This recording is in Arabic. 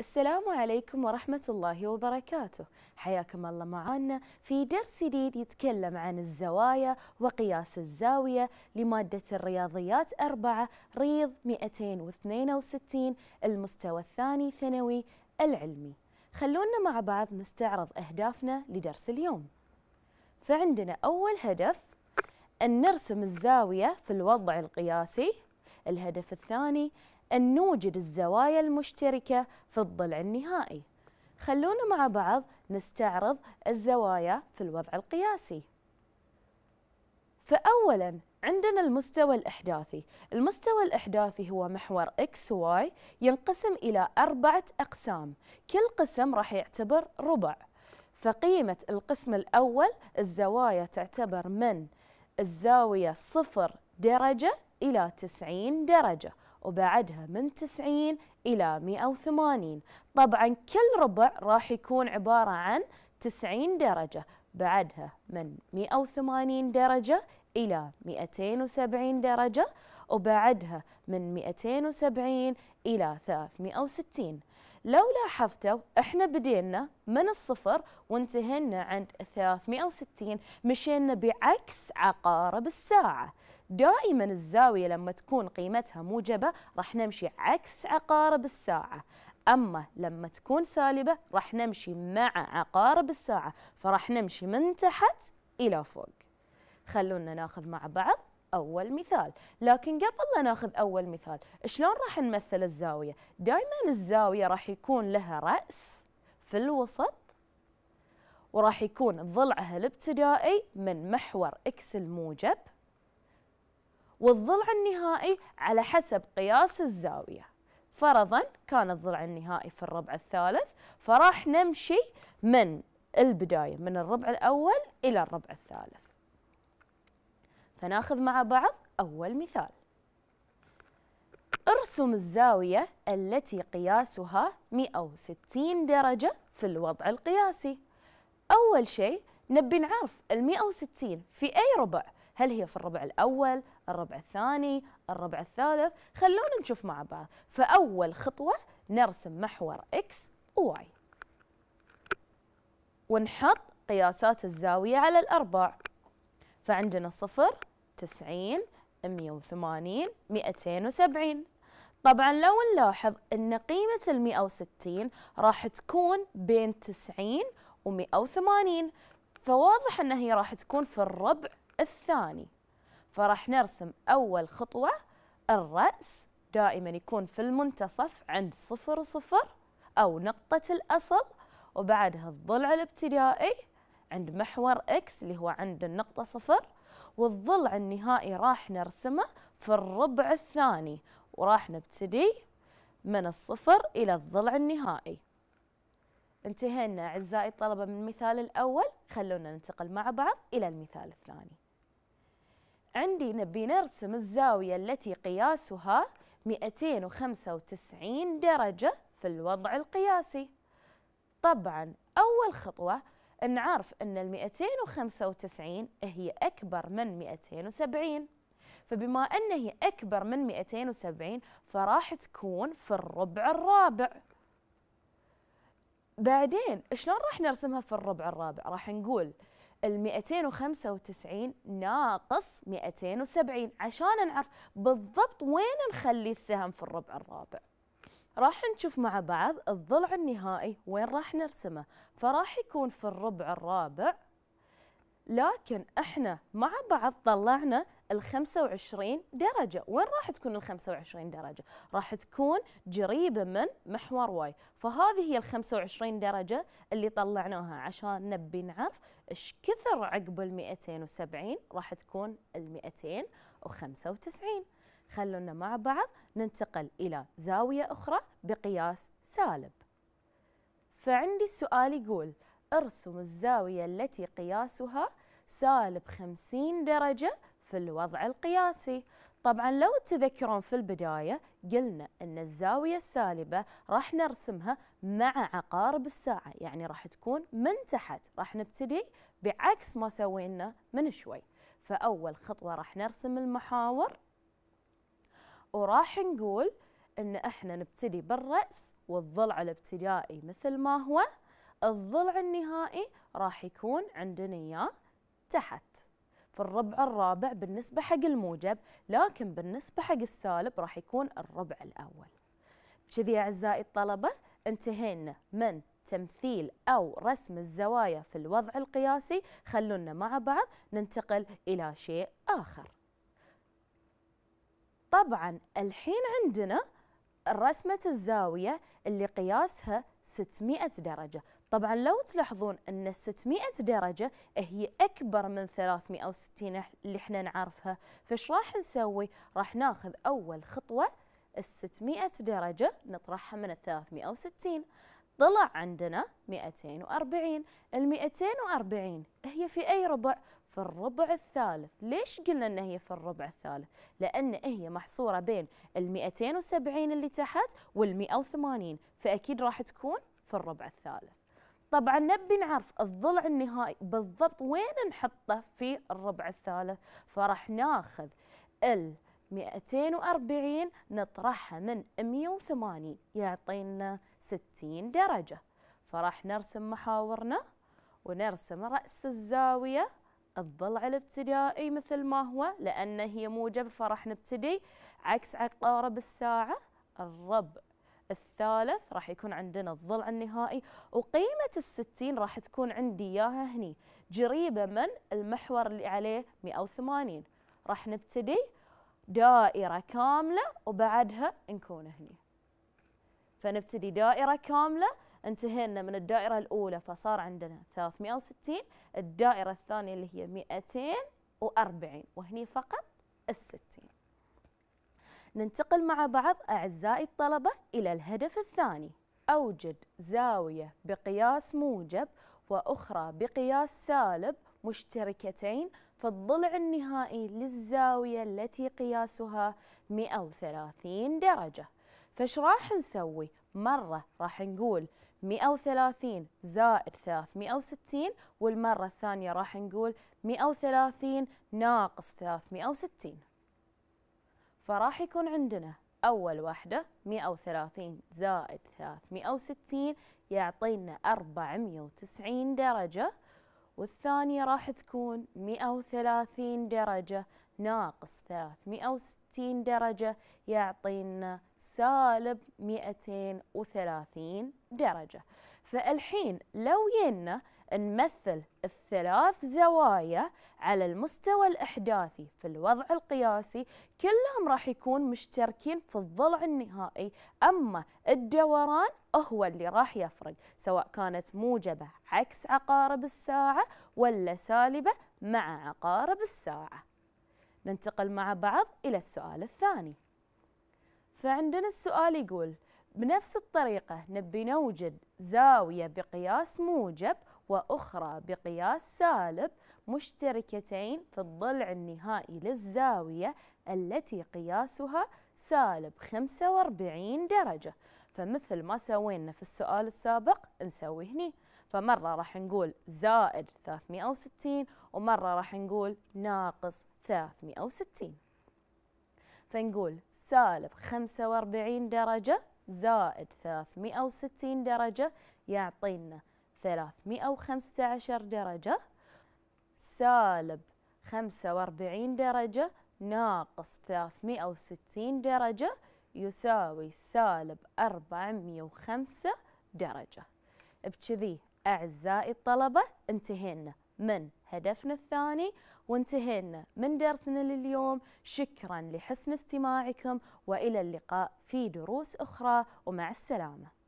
السلام عليكم ورحمة الله وبركاته حياكم الله معنا في درس جديد يتكلم عن الزوايا وقياس الزاوية لمادة الرياضيات أربعة ريض 262 المستوى الثاني ثانوي العلمي خلونا مع بعض نستعرض أهدافنا لدرس اليوم فعندنا أول هدف أن نرسم الزاوية في الوضع القياسي الهدف الثاني أن نوجد الزوايا المشتركة في الضلع النهائي خلونا مع بعض نستعرض الزوايا في الوضع القياسي فأولاً عندنا المستوى الإحداثي المستوى الإحداثي هو محور X و Y ينقسم إلى أربعة أقسام كل قسم راح يعتبر ربع فقيمة القسم الأول الزوايا تعتبر من الزاوية صفر درجة إلى تسعين درجة وبعدها من 90 إلى 180 طبعا كل ربع راح يكون عبارة عن 90 درجة بعدها من 180 درجة إلى 270 درجة وبعدها من 270 إلى 360 لو لاحظتوا احنا بدينا من الصفر وانتهينا عند 360 مشينا بعكس عقارب الساعة دائما الزاوية لما تكون قيمتها موجبة راح نمشي عكس عقارب الساعة أما لما تكون سالبة راح نمشي مع عقارب الساعة فراح نمشي من تحت إلى فوق خلونا ناخذ مع بعض أول مثال لكن قبل لا ناخذ أول مثال شلون راح نمثل الزاوية دائما الزاوية راح يكون لها رأس في الوسط وراح يكون ضلعها الابتدائي من محور إكس الموجب والضلع النهائي على حسب قياس الزاوية فرضا كان الضلع النهائي في الربع الثالث فراح نمشي من البداية من الربع الأول إلى الربع الثالث فناخذ مع بعض أول مثال ارسم الزاوية التي قياسها 160 درجة في الوضع القياسي أول شيء نبي نعرف ال 160 في أي ربع هل هي في الربع الأول الربع الثاني الربع الثالث خلونا نشوف مع بعض فأول خطوة نرسم محور X و Y ونحط قياسات الزاوية على الأرباع فعندنا صفر تسعين مية وثمانين مئتين وسبعين طبعا لو نلاحظ أن قيمة المئة وستين راح تكون بين تسعين ومئة وثمانين فواضح أنها هي راح تكون في الربع الثاني فراح نرسم أول خطوة الرأس دائما يكون في المنتصف عند صفر وصفر أو نقطة الأصل وبعدها الضلع الابتدائي عند محور إكس اللي هو عند النقطة صفر والضلع النهائي راح نرسمه في الربع الثاني وراح نبتدي من الصفر إلى الضلع النهائي انتهينا أعزائي الطلبة من المثال الأول خلونا ننتقل مع بعض إلى المثال الثاني عندي نبي نرسم الزاوية التي قياسها 295 درجة في الوضع القياسي طبعا أول خطوة نعرف أن ال 295 هي أكبر من 270 فبما أن هي أكبر من 270 فراح تكون في الربع الرابع بعدين شلون راح نرسمها في الربع الرابع راح نقول ال 295 ناقص 270 عشان نعرف بالضبط وين نخلي السهم في الربع الرابع راح نشوف مع بعض الضلع النهائي وين راح نرسمه فراح يكون في الربع الرابع لكن احنا مع بعض طلعنا ال 25 درجة وين راح تكون ال 25 درجة راح تكون قريبة من محور واي فهذه هي ال 25 درجة اللي طلعناها عشان نبي نعرف ايش كثر عقب ال 270 راح تكون ال 295 خلونا مع بعض ننتقل إلى زاوية أخرى بقياس سالب فعندي السؤال يقول ارسم الزاوية التي قياسها سالب 50 درجة في الوضع القياسي طبعا لو تذكرون في البداية قلنا أن الزاوية السالبة راح نرسمها مع عقارب الساعة يعني راح تكون من تحت راح نبتدي بعكس ما سوينا من شوي فأول خطوة راح نرسم المحاور وراح نقول أن إحنا نبتدي بالرأس والضلع الابتدائي مثل ما هو الضلع النهائي راح يكون عندنا إياه تحت في الربع الرابع بالنسبة حق الموجب لكن بالنسبة حق السالب راح يكون الربع الأول بكذي أعزائي الطلبة انتهينا من تمثيل أو رسم الزوايا في الوضع القياسي خلونا مع بعض ننتقل إلى شيء آخر طبعا الحين عندنا رسمة الزاوية اللي قياسها 600 درجة طبعا لو تلاحظون أن 600 درجة هي أكبر من 360 اللي احنا نعرفها فايش راح نسوي؟ راح ناخذ أول خطوة ال 600 درجة نطرحها من ال 360 طلع عندنا 240 ال 240 هي في أي ربع؟ في الربع الثالث ليش قلنا ان هي في الربع الثالث؟ لأن هي محصورة بين ال 270 اللي تحت وال 180 فأكيد راح تكون في الربع الثالث طبعا نبي نعرف الضلع النهائي بالضبط وين نحطه في الربع الثالث فراح ناخذ ال 240 نطرحها من 180 يعطينا 60 درجة فراح نرسم محاورنا ونرسم رأس الزاوية الضلع الابتدائي مثل ما هو لأنه هي موجب فراح نبتدي عكس عقارب الساعة الربع الثالث راح يكون عندنا الضلع النهائي وقيمة الستين راح تكون عندي إياها هني جريبة من المحور اللي عليه 180 راح نبتدي دائرة كاملة وبعدها نكون هني فنبتدي دائرة كاملة انتهينا من الدائرة الأولى فصار عندنا 360 الدائرة الثانية اللي هي 240 وهني فقط الستين ننتقل مع بعض أعزائي الطلبة إلى الهدف الثاني أوجد زاوية بقياس موجب وأخرى بقياس سالب مشتركتين في الضلع النهائي للزاوية التي قياسها 130 درجة فش راح نسوي مرة راح نقول 130 زائد 360 والمرة الثانية راح نقول 130 ناقص 360 فراح يكون عندنا أول واحدة 130 زائد 360 يعطينا 490 درجة والثانية راح تكون 130 درجة ناقص 360 درجة يعطينا سالب 230 درجة فالحين لو ينا نمثل الثلاث زوايا على المستوى الإحداثي في الوضع القياسي كلهم راح يكون مشتركين في الضلع النهائي أما الدوران هو اللي راح يفرق سواء كانت موجبة عكس عقارب الساعة ولا سالبة مع عقارب الساعة ننتقل مع بعض إلى السؤال الثاني فعندنا السؤال يقول بنفس الطريقة نبي نوجد زاوية بقياس موجب وأخرى بقياس سالب مشتركتين في الضلع النهائي للزاوية التي قياسها سالب 45 درجة فمثل ما سوينا في السؤال السابق نسوي هني فمرة راح نقول زائد 360 ومرة راح نقول ناقص 360 فنقول سالب 45 درجة زائد 360 درجة يعطينا 315 درجة سالب 45 درجة ناقص 360 درجة يساوي سالب 405 درجة بكذي أعزائي الطلبة انتهينا من هدفنا الثاني وانتهينا من درسنا لليوم شكرا لحسن استماعكم والى اللقاء في دروس اخرى ومع السلامه